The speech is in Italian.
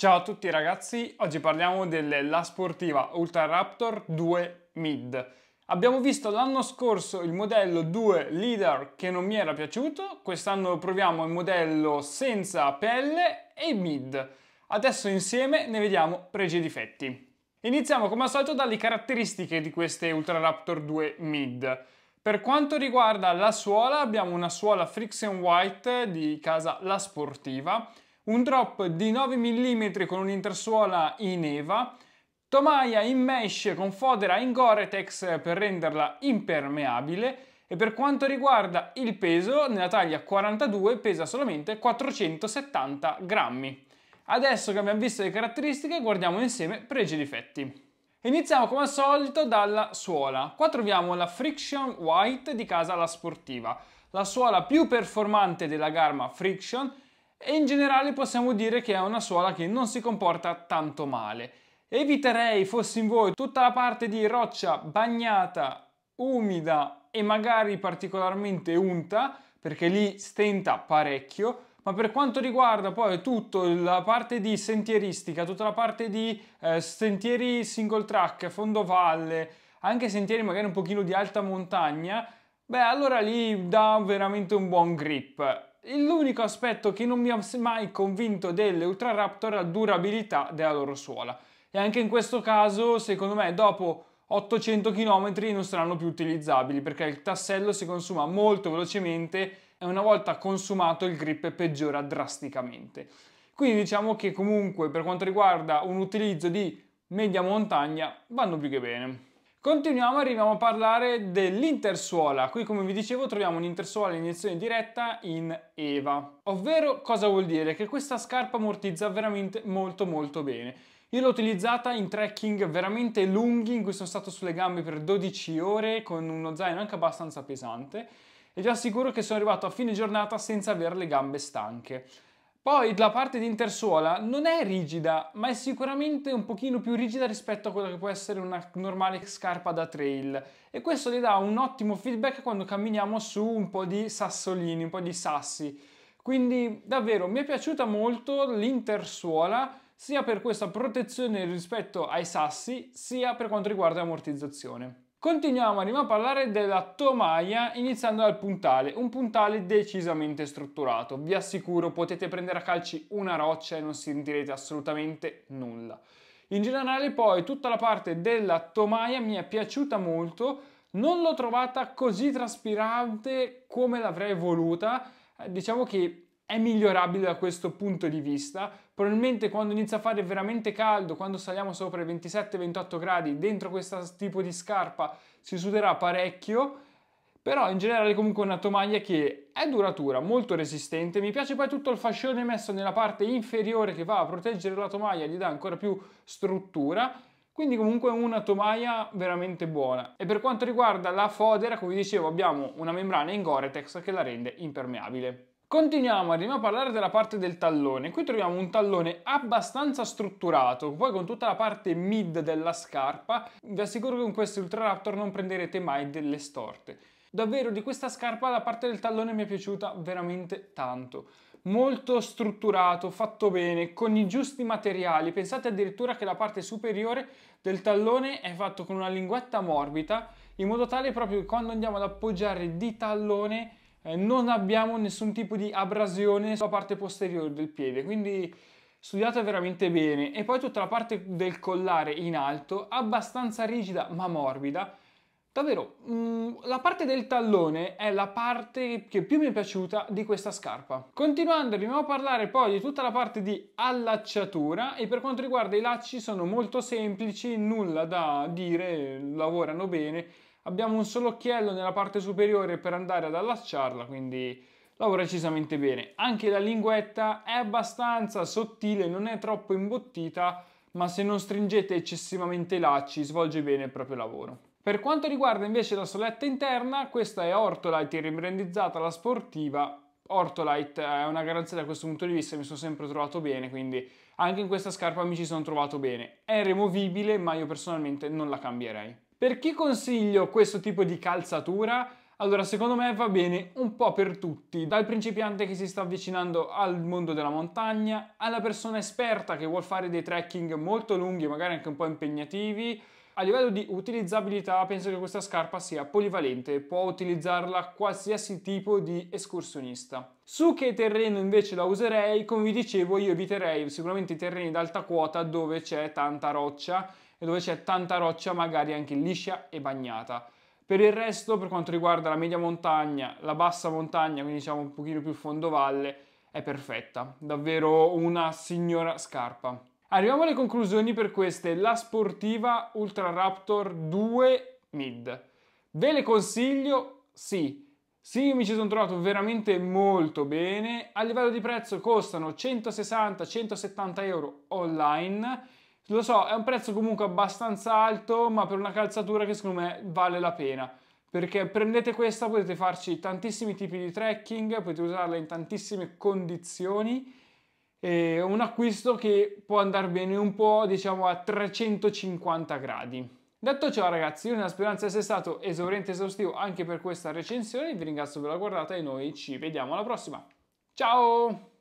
Ciao a tutti ragazzi, oggi parliamo della sportiva Ultra Raptor 2 Mid. Abbiamo visto l'anno scorso il modello 2 Leader che non mi era piaciuto, quest'anno proviamo il modello senza pelle e Mid. Adesso insieme ne vediamo pregi e difetti. Iniziamo come al solito dalle caratteristiche di queste Ultra Raptor 2 Mid. Per quanto riguarda la suola abbiamo una suola Friction White di casa La Sportiva, un drop di 9 mm con un'intersuola in EVA, tomaia in mesh con fodera in Goretex per renderla impermeabile e per quanto riguarda il peso, nella taglia 42 pesa solamente 470 grammi. Adesso che abbiamo visto le caratteristiche guardiamo insieme pregi e difetti. Iniziamo come al solito dalla suola. Qua troviamo la Friction White di casa La Sportiva, la suola più performante della Garma Friction e in generale possiamo dire che è una suola che non si comporta tanto male. Eviterei, fossi in voi, tutta la parte di roccia bagnata, umida e magari particolarmente unta, perché lì stenta parecchio, ma per quanto riguarda poi tutta la parte di sentieristica, tutta la parte di eh, sentieri single track, fondovalle, anche sentieri magari un pochino di alta montagna, beh allora lì dà veramente un buon grip. L'unico aspetto che non mi ha mai convinto delle Ultra Raptor è la durabilità della loro suola. E anche in questo caso, secondo me, dopo 800 km non saranno più utilizzabili perché il tassello si consuma molto velocemente e una volta consumato il grip peggiora drasticamente. Quindi diciamo che comunque per quanto riguarda un utilizzo di media montagna vanno più che bene. Continuiamo, arriviamo a parlare dell'intersuola. Qui, come vi dicevo, troviamo un'intersuola in iniezione diretta in EVA. Ovvero, cosa vuol dire? Che questa scarpa ammortizza veramente molto molto bene. Io l'ho utilizzata in trekking veramente lunghi, in cui sono stato sulle gambe per 12 ore, con uno zaino anche abbastanza pesante, e vi assicuro che sono arrivato a fine giornata senza avere le gambe stanche. Poi la parte di intersuola non è rigida, ma è sicuramente un pochino più rigida rispetto a quella che può essere una normale scarpa da trail e questo gli dà un ottimo feedback quando camminiamo su un po' di sassolini, un po' di sassi. Quindi davvero mi è piaciuta molto l'intersuola sia per questa protezione rispetto ai sassi, sia per quanto riguarda l'ammortizzazione. Continuiamo a parlare della tomaia iniziando dal puntale, un puntale decisamente strutturato. Vi assicuro potete prendere a calci una roccia e non sentirete assolutamente nulla. In generale poi tutta la parte della tomaia mi è piaciuta molto, non l'ho trovata così traspirante come l'avrei voluta, eh, diciamo che è migliorabile da questo punto di vista. Probabilmente quando inizia a fare veramente caldo, quando saliamo sopra i 27-28 gradi, dentro questo tipo di scarpa si suderà parecchio. Però in generale comunque una tovaglia che è duratura, molto resistente. Mi piace poi tutto il fascione messo nella parte inferiore che va a proteggere la tovaglia, gli dà ancora più struttura. Quindi comunque una tomaia veramente buona. E per quanto riguarda la fodera, come dicevo, abbiamo una membrana in Gore-Tex che la rende impermeabile. Continuiamo arriviamo a parlare della parte del tallone. Qui troviamo un tallone abbastanza strutturato, poi con tutta la parte mid della scarpa. Vi assicuro che con questi Raptor non prenderete mai delle storte. Davvero di questa scarpa la parte del tallone mi è piaciuta veramente tanto. Molto strutturato, fatto bene, con i giusti materiali. Pensate addirittura che la parte superiore del tallone è fatta con una linguetta morbida, in modo tale proprio che quando andiamo ad appoggiare di tallone eh, non abbiamo nessun tipo di abrasione sulla parte posteriore del piede, quindi studiate veramente bene. E poi tutta la parte del collare in alto, abbastanza rigida ma morbida. Davvero, mm, la parte del tallone è la parte che più mi è piaciuta di questa scarpa. Continuando, dobbiamo parlare poi di tutta la parte di allacciatura e per quanto riguarda i lacci sono molto semplici, nulla da dire, lavorano bene abbiamo un solo occhiello nella parte superiore per andare ad allacciarla, quindi lavora decisamente bene. Anche la linguetta è abbastanza sottile, non è troppo imbottita, ma se non stringete eccessivamente i lacci svolge bene il proprio lavoro. Per quanto riguarda invece la soletta interna, questa è Ortolite rimbrandizzata alla sportiva. Ortolite è una garanzia da questo punto di vista, mi sono sempre trovato bene, quindi anche in questa scarpa mi ci sono trovato bene. È removibile, ma io personalmente non la cambierei. Per chi consiglio questo tipo di calzatura? Allora, secondo me va bene un po' per tutti, dal principiante che si sta avvicinando al mondo della montagna, alla persona esperta che vuole fare dei trekking molto lunghi, magari anche un po' impegnativi. A livello di utilizzabilità penso che questa scarpa sia polivalente, può utilizzarla qualsiasi tipo di escursionista. Su che terreno invece la userei? Come vi dicevo io eviterei sicuramente i terreni d'alta quota dove c'è tanta roccia e dove c'è tanta roccia magari anche liscia e bagnata. Per il resto, per quanto riguarda la media montagna, la bassa montagna, quindi diciamo un pochino più fondovalle, è perfetta, davvero una signora scarpa. Arriviamo alle conclusioni per queste, la sportiva Ultra Raptor 2 Mid. Ve le consiglio? Sì. Sì, mi ci sono trovato veramente molto bene. A livello di prezzo costano 160-170 euro online lo so, è un prezzo comunque abbastanza alto, ma per una calzatura che secondo me vale la pena. Perché prendete questa, potete farci tantissimi tipi di trekking, potete usarla in tantissime condizioni. È un acquisto che può andare bene un po', diciamo, a 350 gradi. Detto ciò ragazzi, io nella speranza di essere stato esauriente e esaustivo anche per questa recensione, vi ringrazio per la guardata e noi ci vediamo alla prossima. Ciao!